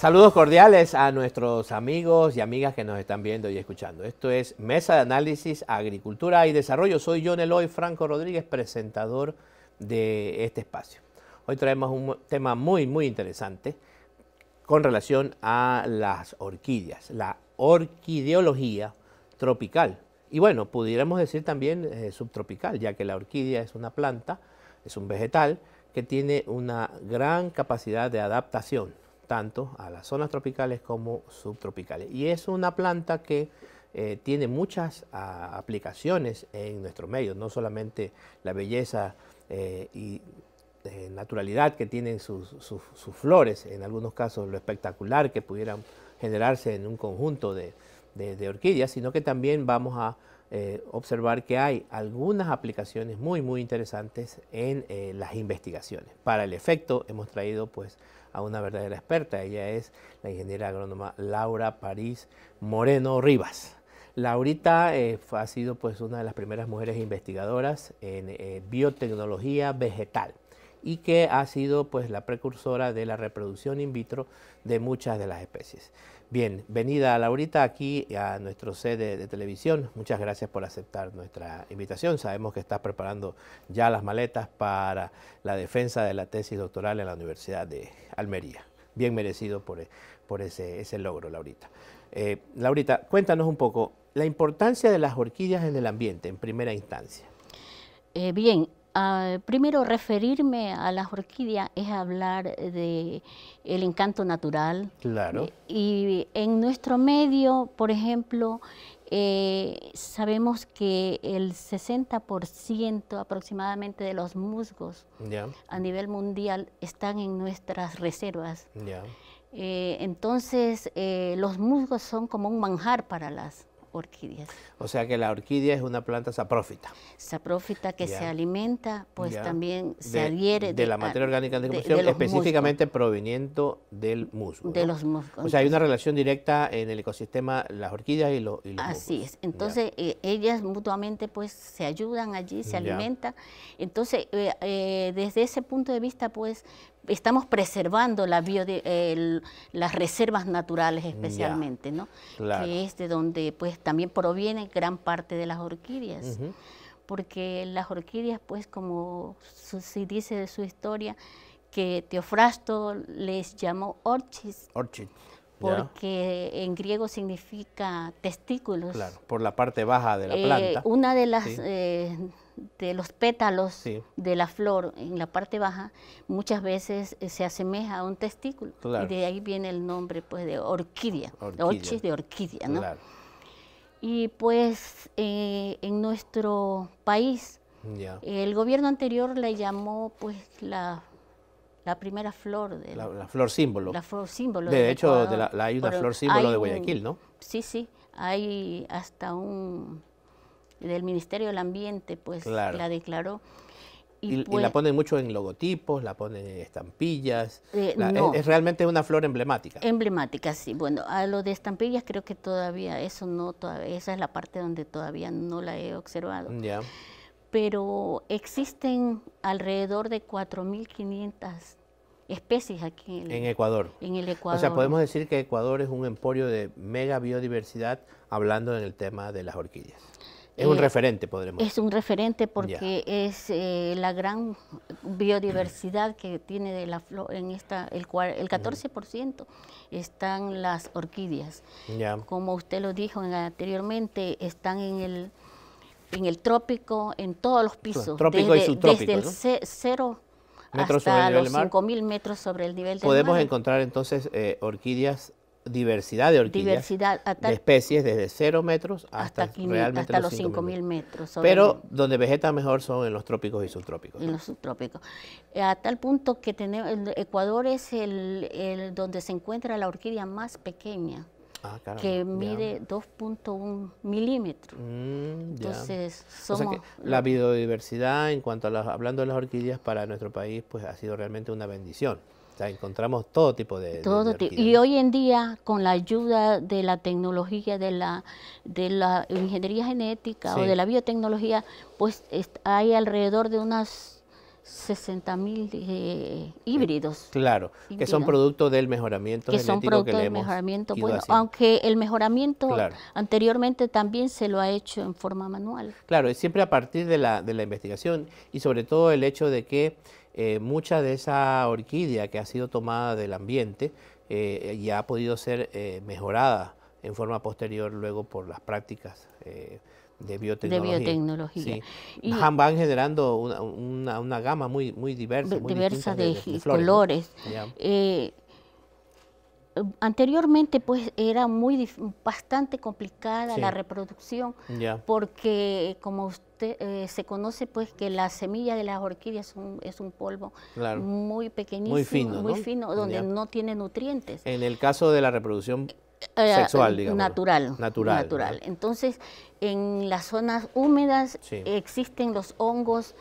Saludos cordiales a nuestros amigos y amigas que nos están viendo y escuchando. Esto es Mesa de Análisis Agricultura y Desarrollo. Soy John Eloy Franco Rodríguez, presentador de este espacio. Hoy traemos un tema muy, muy interesante con relación a las orquídeas, la orquideología tropical. Y bueno, pudiéramos decir también eh, subtropical, ya que la orquídea es una planta, es un vegetal que tiene una gran capacidad de adaptación tanto a las zonas tropicales como subtropicales. Y es una planta que eh, tiene muchas ah, aplicaciones en nuestro medio, no solamente la belleza eh, y eh, naturalidad que tienen sus, flores, en algunos casos lo espectacular que pudieran generarse en un conjunto de, de orquídeas, sino que también vamos a eh, observar que hay algunas aplicaciones muy muy interesantes en eh, las investigaciones. Para el efecto hemos traído pues a una verdadera experta, ella es la ingeniera agrónoma Laura París Moreno Rivas. Laurita eh, ha sido pues una de las primeras mujeres investigadoras en biotecnología vegetal y que ha sido pues la precursora de la reproducción in vitro de muchas de las especies. Bien, venida Laurita aquí a nuestro sede de televisión. Muchas gracias por aceptar nuestra invitación. Sabemos que estás preparando ya las maletas para la defensa de la tesis doctoral en la Universidad de Almería. Bien merecido por, e, por ese, ese, logro, Laurita. Eh, Laurita, cuéntanos un poco la importancia de las orquídeas en el ambiente en primera instancia. Eh, bien, Ah, primero, referirme a las orquídeas es hablar de encanto natural. Claro. Y en nuestro medio, por ejemplo, eh, sabemos que el 60% aproximadamente de los musgos a nivel mundial están en nuestras reservas. Eh, entonces, eh, los musgos son como un manjar para las orquídeas. O sea que la orquídea es una planta saprófita. Saprófita que se alimenta, pues también se adhiere. De, la materia ah, orgánica en específicamente proveniente del musgo. De los musgos. O sea, hay una relación directa en el ecosistema, las orquídeas y, los y Así es. Entonces, eh, ellas mutuamente pues se ayudan allí, se alimentan. Entonces, eh, eh, desde ese punto de vista, pues, estamos preservando la bio las reservas naturales especialmente, ¿no? Que es de donde pues también proviene gran parte de las orquídeas. Porque las orquídeas, pues como se dice de su historia, que Teofrasto les llamó orchis. Orchis. Porque en griego significa testículos. por la parte baja de la eh, planta. Una de las eh, de los pétalos de la flor en la parte baja muchas veces eh, se asemeja a un testículo. Y de ahí viene el nombre pues de orquídea, de orquídea, ¿no? Y pues eh, en nuestro país, el gobierno anterior le llamó pues la, la primera flor. De la, flor símbolo. La flor símbolo. De, hecho, la, hay una flor símbolo de Guayaquil, ¿no? Sí, sí. Hay hasta un del Ministerio del Ambiente, pues la declaró. Y, la pues ponen mucho en logotipos, la ponen en estampillas. Eh, es, realmente una flor emblemática. Emblemática, sí. Bueno, a lo de estampillas creo que todavía, eso no, todavía, esa es la parte donde todavía no la he observado. Pero existen alrededor de 4.500 especies aquí en, en, Ecuador. En el Ecuador. O sea, podemos decir que Ecuador es un emporio de mega biodiversidad, hablando en el tema de las orquídeas. Es un eh, referente, podremos Es un referente porque es eh, la gran biodiversidad que tiene la flor en esta el, 14% están las orquídeas. Como usted lo dijo anteriormente, están en el en el trópico, en todos los pisos, trópico desde, subtrópico. desde el cero hasta los 5.000 metros sobre el nivel del Podemos encontrar entonces eh, orquídeas diversidad de orquídeas, de especies desde 0 metros hasta, hasta los 5.000 metros. Pero donde vegeta mejor son en los trópicos y subtrópicos. En los subtrópicos. Eh, a tal punto que tenemos, Ecuador es el, donde se encuentra la orquídea más pequeña. Ah, que mide 2.1 milímetros. Mm, Entonces, somos... la biodiversidad, en cuanto a las, hablando de las orquídeas, para nuestro país, pues ha sido realmente una bendición encontramos todo tipo de... Y hoy en día, con la ayuda de la tecnología, de la, de la ingeniería genética o de la biotecnología, pues hay alrededor de unas 60 mil eh, híbridos. Claro, que son producto del mejoramiento que genético son producto del mejoramiento. aunque el mejoramiento anteriormente también se lo ha hecho en forma manual. Claro, siempre a partir de la, de la investigación y sobre todo el hecho de que eh, mucha de esa orquídea que ha sido tomada del ambiente eh, ya ha podido ser eh, mejorada en forma posterior luego por las prácticas de biotecnología. De biotecnología. Sí. van generando una, una, gama muy, muy diversa. Muy diversa de, colores anteriormente pues era muy bastante complicada la reproducción porque como usted eh, se conoce pues que la semilla de las orquídeas es un polvo muy pequeñísimo muy fino, donde no tiene nutrientes en el caso de la reproducción eh, eh, sexual, digamos. Natural. Natural. natural. Entonces, en las zonas húmedas existen los hongos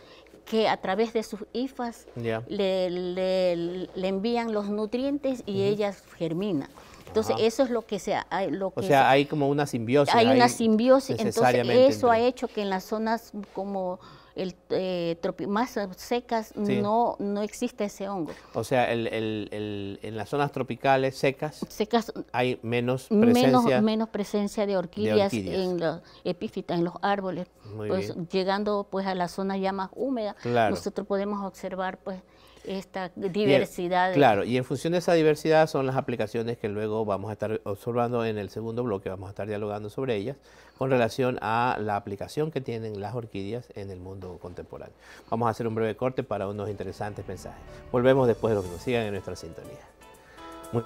que a través de sus hifas le, le, envían los nutrientes y ellas germinan. Entonces, eso es lo que se lo O sea, hay como una simbiosis. Hay una simbiosis, entonces eso ha hecho que en las zonas como el, eh, más secas no, no existe ese hongo. O sea, en las zonas tropicales secas, mm, hay menos presencia, menos, menos presencia de orquídeas, en los epífitas, en los árboles. pues, Llegando pues a la zona ya más húmeda, nosotros podemos observar pues esta diversidad. claro, y en función de esa diversidad son las aplicaciones que luego vamos a estar observando en el segundo bloque, vamos a estar dialogando sobre ellas con relación a la aplicación que tienen las orquídeas en el mundo contemporáneo. Vamos a hacer un breve corte para unos interesantes mensajes. Volvemos después de lo que nos sigan en nuestra sintonía. Muy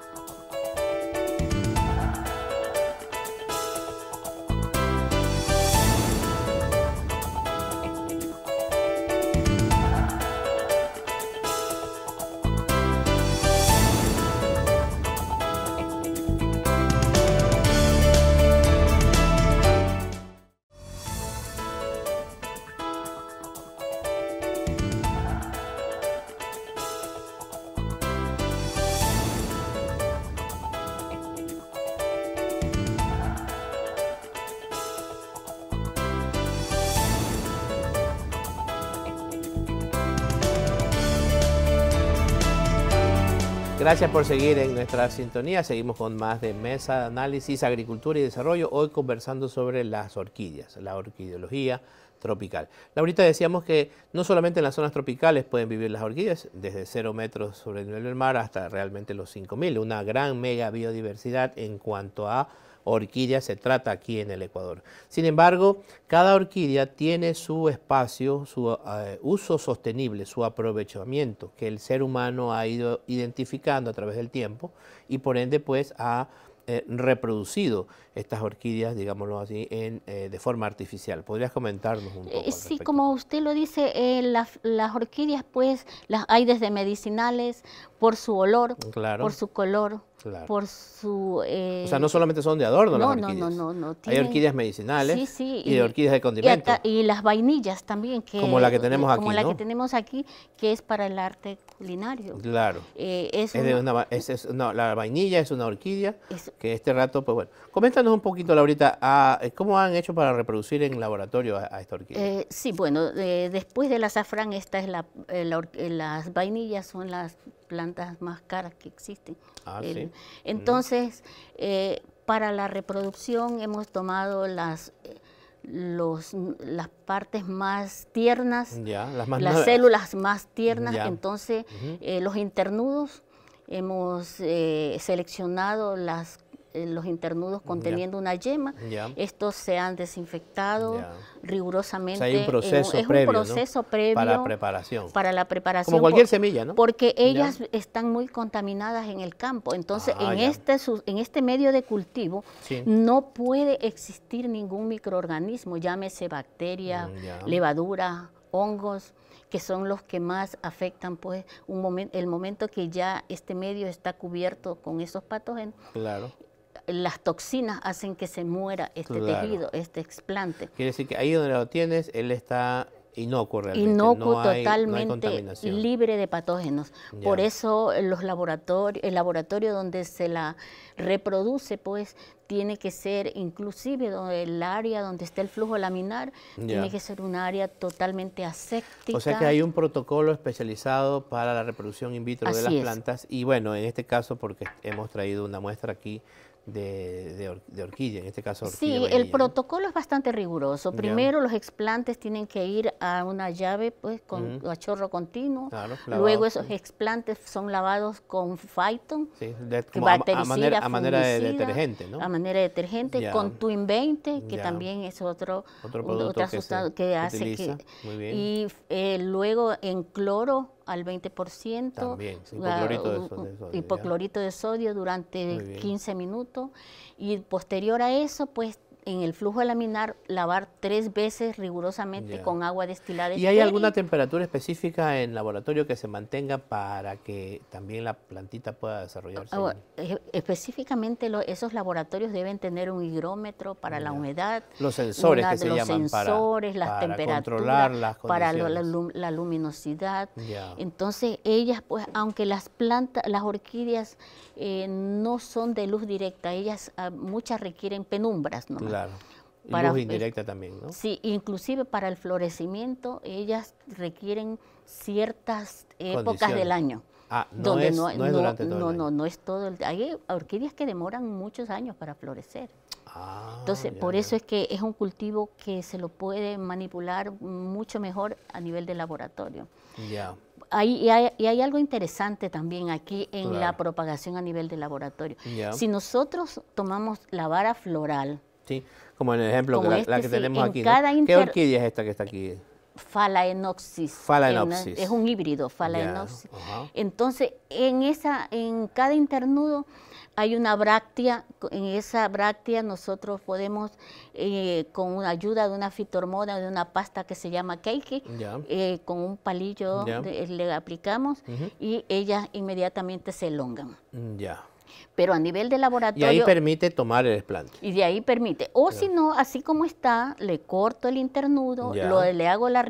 Gracias por seguir en nuestra sintonía. Seguimos con más de Mesa de Análisis, Agricultura y Desarrollo. Hoy conversando sobre las orquídeas, la orquideología tropical. Laurita, decíamos que no solamente en las zonas tropicales pueden vivir las orquídeas, desde cero metros sobre el nivel del mar hasta realmente los 5.000, una gran mega biodiversidad en cuanto a orquídea se trata aquí en el Ecuador. Sin embargo, cada orquídea tiene su espacio, su eh, uso sostenible, su aprovechamiento que el ser humano ha ido identificando a través del tiempo y por ende pues ha eh, reproducido estas orquídeas, digámoslo así, en, eh, de forma artificial. ¿Podrías comentarnos un eh, poco? sí, como usted lo dice, las, orquídeas pues las hay desde medicinales, por su olor, claro. por su color, por su... o sea, no solamente son de adorno no, las orquídeas. No, no, no, no Hay orquídeas medicinales y, orquídeas de condimento. Y, las vainillas también. Que, como la que tenemos aquí, Como la que tenemos aquí, que es para el arte Claro. Eh, es, la vainilla es una orquídea, que este rato, pues bueno. Coméntanos un poquito, Laurita, eh, ¿cómo han hecho para reproducir en laboratorio a, esta orquídea? Eh, sí, bueno, de, después del azafrán, esta es la, la las vainillas son las plantas más caras que existen. Ah, sí. Entonces, para la reproducción hemos tomado las los, las partes más tiernas, las, células más tiernas, entonces eh, los internudos hemos eh, seleccionado las eh, los internudos conteniendo una yema. Estos se han desinfectado rigurosamente. hay un proceso es un proceso previo para preparación. Para la preparación. Como cualquier semilla, ¿no? Porque ellas están muy contaminadas en el campo. Entonces, ah, en este en este medio de cultivo no puede existir ningún microorganismo, llámese bacteria, mm, levadura, hongos que son los que más afectan pues un momento el momento que ya este medio está cubierto con esos patógenos. Claro las toxinas hacen que se muera este tejido, este explante. Quiere decir que ahí donde lo tienes, él está inocuo realmente. Inocuo, totalmente libre de patógenos. Por eso los laboratorios, el laboratorio donde se la reproduce, pues, tiene que ser, inclusive donde el área donde está el flujo laminar, tiene que ser un área totalmente aséptica. O sea que hay un protocolo especializado para la reproducción in vitro de las plantas. Y bueno, en este caso, porque hemos traído una muestra aquí de, de, orquídea, en este caso orquídea. Sí, el protocolo es bastante riguroso. Primero los explantes tienen que ir a una llave pues con chorro continuo. Luego esos explantes son lavados con phyton, sí, de, a, manera, de detergente, A manera de detergente con Twin 20, que también es otro, otro que, hace que y eh, luego en cloro al 20%. hipoclorito, hipoclorito de sodio durante 15 minutos. Y posterior a eso, pues en el flujo laminar lavar tres veces rigurosamente con agua destilada. ¿Y hay alguna temperatura específica en laboratorio que se mantenga para que también la plantita pueda desarrollarse? Ah, eh, específicamente esos laboratorios deben tener un higrómetro para la humedad. Los sensores que se los llaman sensores, para, las para para la, luminosidad. Entonces ellas, pues, aunque las plantas, las orquídeas eh, no son de luz directa, ellas ah, muchas requieren penumbras, ¿no? para, indirecta también, Sí, inclusive para el florecimiento ellas requieren ciertas épocas del año. Ah, no, donde no, no, es todo el Hay orquídeas que demoran muchos años para florecer. Ah, Entonces, por eso es que es un cultivo que se lo puede manipular mucho mejor a nivel de laboratorio. Ya. Hay, y, hay, algo interesante también aquí en la propagación a nivel de laboratorio. Si nosotros tomamos la vara floral, Sí, como en el ejemplo, que la, este que tenemos aquí. ¿Qué orquídea es esta que está aquí? Phalaenopsis. Phalaenopsis. es un híbrido, Phalaenopsis. Entonces, en, esa, en cada internudo hay una bráctea, en esa bráctea nosotros podemos, eh, con ayuda de una fitohormona, de una pasta que se llama keiki, eh, con un palillo le aplicamos y ellas inmediatamente se elongan. Ya pero a nivel de laboratorio... Y ahí permite tomar el explante. Y de ahí permite. O si no, así como está, le corto el internudo, lo, le hago la,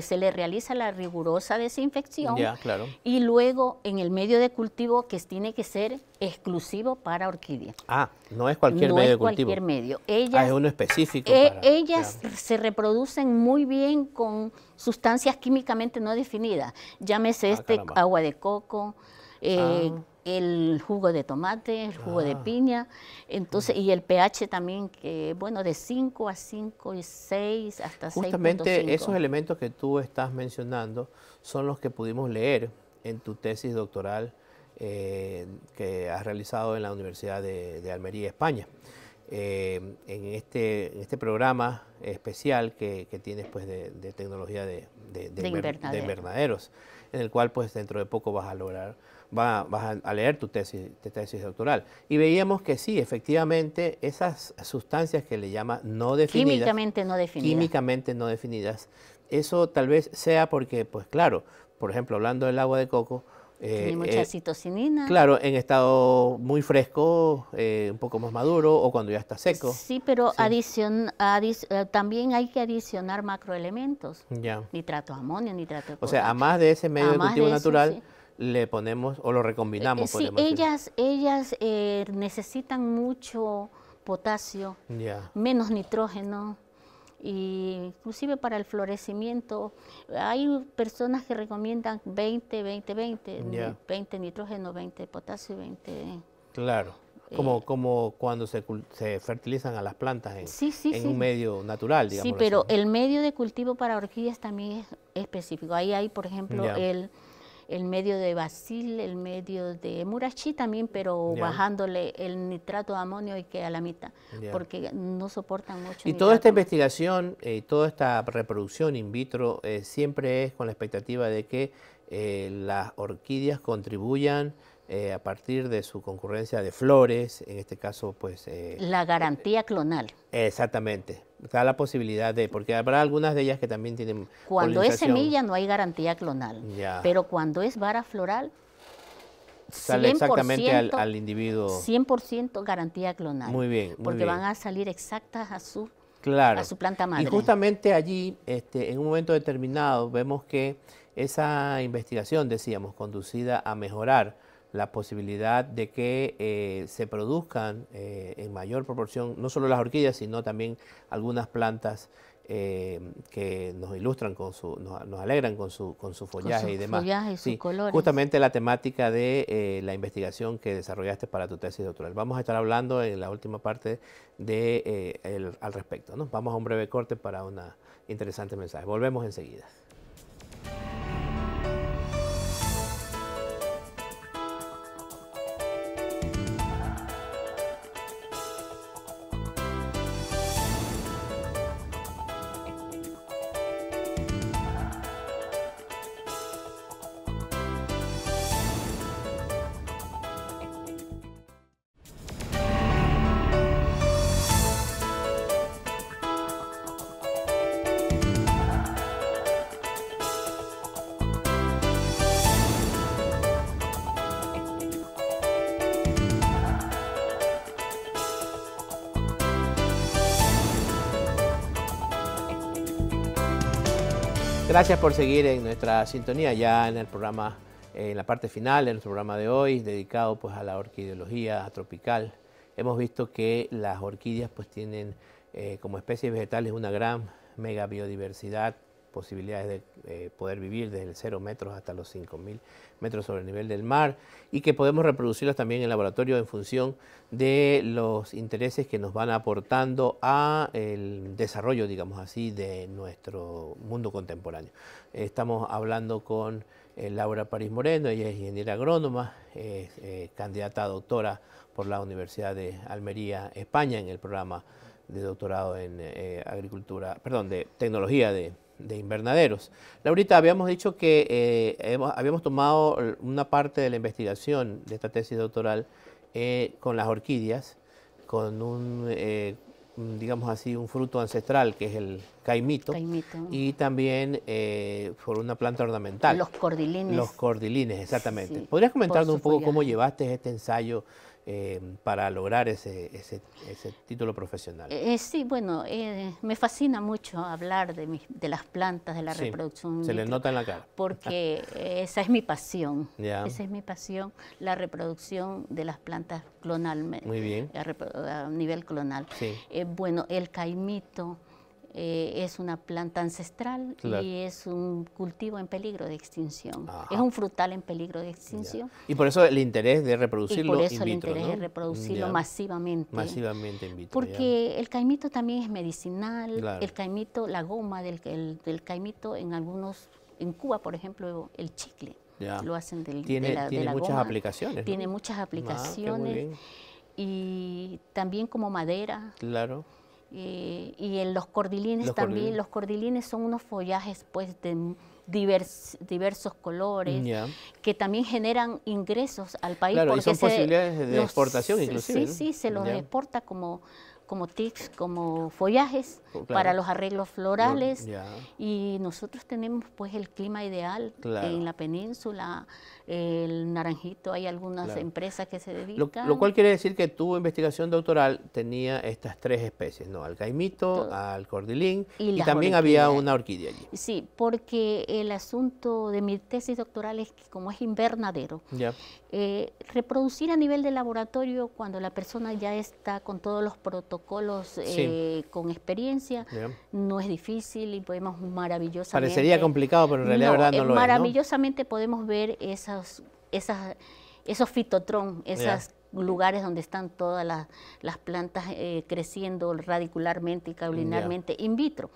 se le realiza la rigurosa desinfección ya, claro. y luego en el medio de cultivo que tiene que ser exclusivo para orquídeas. Ah, no es cualquier medio de cultivo. cualquier medio. Ah, ellas, es uno específico. Eh, ellas se reproducen muy bien con sustancias químicamente no definidas. Llámese ah, este agua de coco, eh, ah el jugo de tomate, el jugo de ah. piña, entonces y el pH también que bueno de 5 a 5 y 6 hasta 6.5. Justamente esos elementos que tú estás mencionando son los que pudimos leer en tu tesis doctoral eh, que has realizado en la Universidad de Almería, España. Eh, en, este, este programa especial que, tienes pues de, tecnología de, de, invernaderos, en el cual pues dentro de poco vas a lograr, a leer tu tesis, doctoral. Y veíamos que sí, efectivamente, esas sustancias que le llama no definidas. Químicamente no definidas. Químicamente no definidas. Eso tal vez sea porque, pues claro, por ejemplo, hablando del agua de coco, eh, mucha eh, citocinina. Claro, en estado muy fresco, eh, un poco más maduro o cuando ya está seco. Sí, pero también hay que adicionar macroelementos. Ya. Nitrato amonio, nitrato de O sea, a más de ese medio de cultivo natural, le ponemos o lo recombinamos. sí, ellas, ellas necesitan mucho potasio, menos nitrógeno inclusive para el florecimiento. Hay personas que recomiendan 20, 20, 20, 20 nitrógeno, 20 potasio, 20... Claro. Eh, como, como, cuando se, fertilizan a las plantas en, un medio natural, digamos. Sí, pero el medio de cultivo para orquídeas también es específico. Ahí hay, por ejemplo, el el medio de basil, el medio de murachi también, pero bajándole el nitrato de amonio y queda a la mitad, porque no soportan mucho. Y toda esta investigación, eh, toda esta reproducción in vitro, eh, siempre es con la expectativa de que eh, las orquídeas contribuyan eh, a partir de su concurrencia de flores, en este caso pues... Eh, la eh, garantía clonal. Exactamente, da la posibilidad de, porque habrá algunas de ellas que también tienen... Cuando es semilla no hay garantía clonal, pero cuando es vara floral... Sale exactamente al, individuo. 100% garantía clonal. Muy bien. porque van a salir exactas a su, a su planta madre. Y justamente allí, este, en un momento determinado, vemos que esa investigación, decíamos, conducida a mejorar la posibilidad de que eh, se produzcan eh, en mayor proporción no solo las orquídeas, sino también algunas plantas eh, que nos ilustran, con su, nos, alegran con su, con su follaje y demás. Follaje, sus colores. Justamente la temática de la investigación que desarrollaste para tu tesis doctoral. Vamos a estar hablando en la última parte de, al respecto. ¿no? Vamos a un breve corte para un interesante mensaje. Volvemos enseguida. Gracias por seguir en nuestra sintonía ya en el programa, en la parte final en el programa de hoy, dedicado pues a la orquideología tropical. Hemos visto que las orquídeas pues tienen eh, como especies vegetales una gran mega biodiversidad, posibilidades de eh, poder vivir desde el 0 metros hasta los 5.000 metros sobre el nivel del mar y que podemos reproducirlas también en laboratorio en función de los intereses que nos van aportando a el desarrollo, digamos así, de nuestro mundo contemporáneo. Estamos hablando con eh, Laura París Moreno, ella es ingeniera agrónoma, eh, candidata a doctora por la Universidad de Almería, España, en el programa de doctorado en eh, agricultura, perdón, de tecnología de de invernaderos. Laurita, habíamos dicho que eh, habíamos tomado una parte de la investigación de esta tesis doctoral eh, con las orquídeas, con eh, un, digamos así, un fruto ancestral que es el caimito, y también por una planta ornamental. Los cordilines. Los cordilines, exactamente. ¿Podrías comentarnos un poco cómo llevaste este ensayo? Eh, para lograr ese, título profesional? Eh, eh, sí, bueno, me fascina mucho hablar de, las plantas, de la reproducción. Se le nota en la cara. Porque esa es mi pasión. Esa es mi pasión, la reproducción de las plantas clonalmente Muy bien. A, nivel clonal. Sí. bueno, el caimito. Eh, es una planta ancestral y es un cultivo en peligro de extinción. Es un frutal en peligro de extinción. Y por eso el interés de reproducirlo. Y por eso el interés de reproducirlo masivamente. Masivamente in vitro. Porque el caimito también es medicinal, el caimito, la goma del, del caimito en algunos, en Cuba por ejemplo, el chicle. Lo hacen del, de la, tiene muchas ah, aplicaciones. Tiene muchas aplicaciones. y también como madera. Claro eh, y en los cordilines también, los cordilines son unos follajes pues de diversos colores que también generan ingresos al país. porque y son posibilidades de exportación inclusive. Sí, sí, se los exporta como, como tics, como follajes oh, para los arreglos florales. Y nosotros tenemos pues el clima ideal en la península, el naranjito, hay algunas empresas que se dedican. Lo, cual quiere decir que tu investigación doctoral tenía estas tres especies, ¿no? Al caimito, al cordilín y, también había una orquídea allí. Sí, porque el asunto de mi tesis doctoral es que como es invernadero, eh, reproducir a nivel de laboratorio cuando la persona ya está con todos los protocolos colos eh, con experiencia. No es difícil y podemos maravillosamente... Parecería complicado, pero en realidad no, eh, Maravillosamente podemos ver esas, esas, esos fitotrón, esos lugares donde están todas las, plantas eh, creciendo radicularmente y caulinarmente in vitro.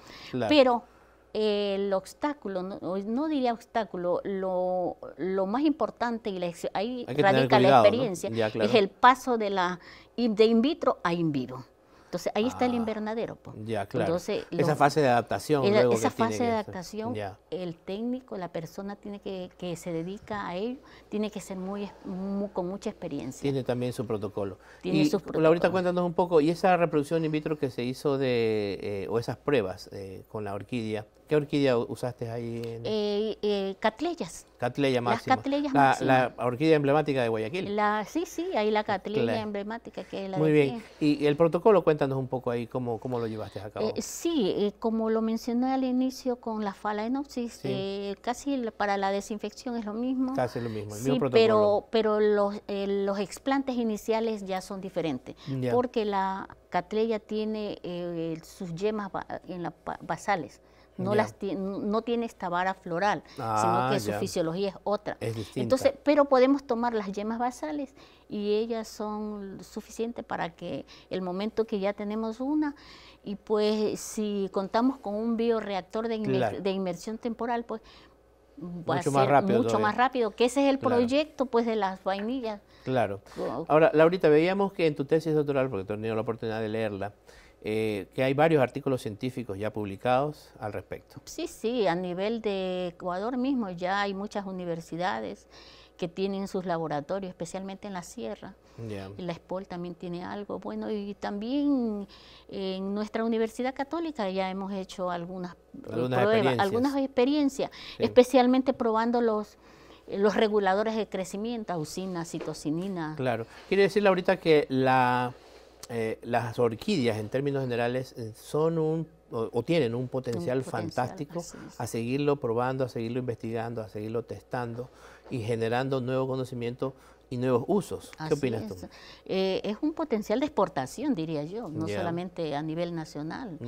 Pero el obstáculo, no, diría obstáculo, lo, más importante, y ahí radica la experiencia, es el paso de, la, de in vitro a in vivo. Entonces ahí está el ah, invernadero. Ya, claro. esa fase de adaptación. esa fase de adaptación, el técnico, la persona tiene que, se dedica a ello, tiene que ser muy, con mucha experiencia. Tiene también su protocolo. Tiene y, sus protocolos. Laurita, cuéntanos un poco, y esa reproducción in vitro que se hizo de, eh, o esas pruebas eh, con la orquídea, ¿qué orquídea usaste ahí? En... Eh, catleyas la, orquídea emblemática de Guayaquil. La, sí, sí, ahí la catleya emblemática que es la Muy bien. Y, el protocolo, cuéntanos un poco ahí cómo, lo llevaste a cabo. Eh, sí, eh, como lo mencioné al inicio con la falaenopsis, eh, casi para la desinfección es lo mismo. Casi lo mismo, el mismo protocolo. Pero, pero los, los explantes iniciales ya son diferentes, porque la catleya tiene sus yemas en la, basales no, no tiene esta vara floral, sino ah, que su fisiología es otra. Entonces, pero podemos tomar las yemas basales y ellas son suficientes para que el momento que ya tenemos una, y pues si contamos con un bioreactor de, de inmersión temporal, pues va mucho a ser más rápido mucho más rápido, que ese es el proyecto pues de las vainillas. Claro. Ahora, Laurita, veíamos que en tu tesis doctoral, porque he tenido la oportunidad de leerla, eh, que hay varios artículos científicos ya publicados al respecto. Sí, sí, a nivel de Ecuador mismo ya hay muchas universidades que tienen sus laboratorios, especialmente en la sierra. La SPOL también tiene algo. Bueno, y también en nuestra Universidad Católica ya hemos hecho algunas, eh, pruebas, experiencias. algunas experiencias, especialmente probando los, eh, los reguladores de crecimiento, auxina, citocinina. Claro. Quiere decir ahorita que la eh, las orquídeas en términos generales eh, son un o, tienen un potencial, un potencial fantástico a seguirlo probando, a seguirlo investigando, a seguirlo testando y generando nuevo conocimiento nuevos usos. ¿Qué opinas tú? Eh, es. un potencial de exportación, diría yo, no solamente a nivel nacional,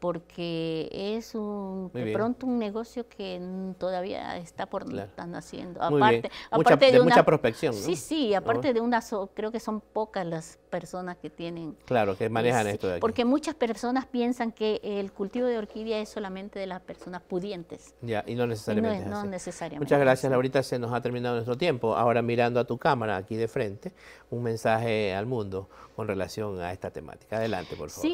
porque es un, de pronto un negocio que todavía está por están haciendo. Aparte, de, mucha prospección. Sí, sí, aparte de una, creo que son pocas las personas que tienen. Claro, que manejan esto Porque muchas personas piensan que el cultivo de orquídea es solamente de las personas pudientes. Ya, y no necesariamente. no necesariamente. Muchas gracias, Laurita. Se nos ha terminado nuestro tiempo. Ahora mirando a tu cámara aquí de frente, un mensaje al mundo con relación a esta temática. Adelante, por favor. Sí,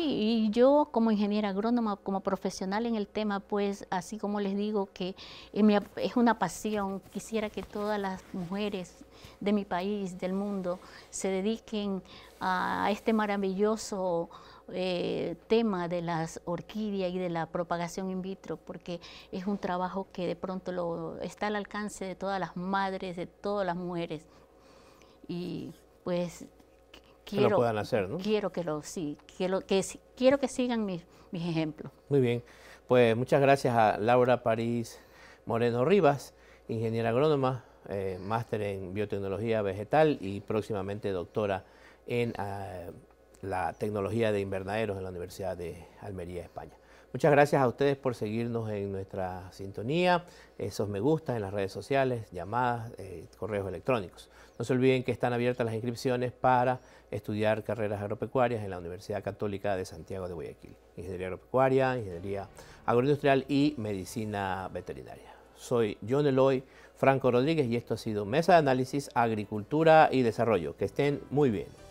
y yo como ingeniera agrónoma, como profesional en el tema, pues así como les digo que eh, es una pasión, quisiera que todas las mujeres de mi país, del mundo, se dediquen a este maravilloso eh, tema de las orquídeas y de la propagación in vitro, porque es un trabajo que de pronto lo, está al alcance de todas las madres, de todas las mujeres y pues quiero que lo puedan hacer, ¿no? Quiero que lo sí, quiero que quiero que sigan mis, mis ejemplos. Muy bien. Pues muchas gracias a Laura París Moreno Rivas, ingeniera agrónoma, eh, máster en biotecnología vegetal y próximamente doctora en ah, la tecnología de invernaderos en la Universidad de Almería, España. Muchas gracias a ustedes por seguirnos en nuestra sintonía, esos me gusta en las redes sociales, llamadas, eh, correos electrónicos. No se olviden que están abiertas las inscripciones para estudiar carreras agropecuarias en la Universidad Católica de Santiago de Guayaquil. Ingeniería agropecuaria, ingeniería agroindustrial y medicina veterinaria. Soy John Eloy Franco Rodríguez y esto ha sido Mesa de Análisis, Agricultura y Desarrollo. Que estén muy bien.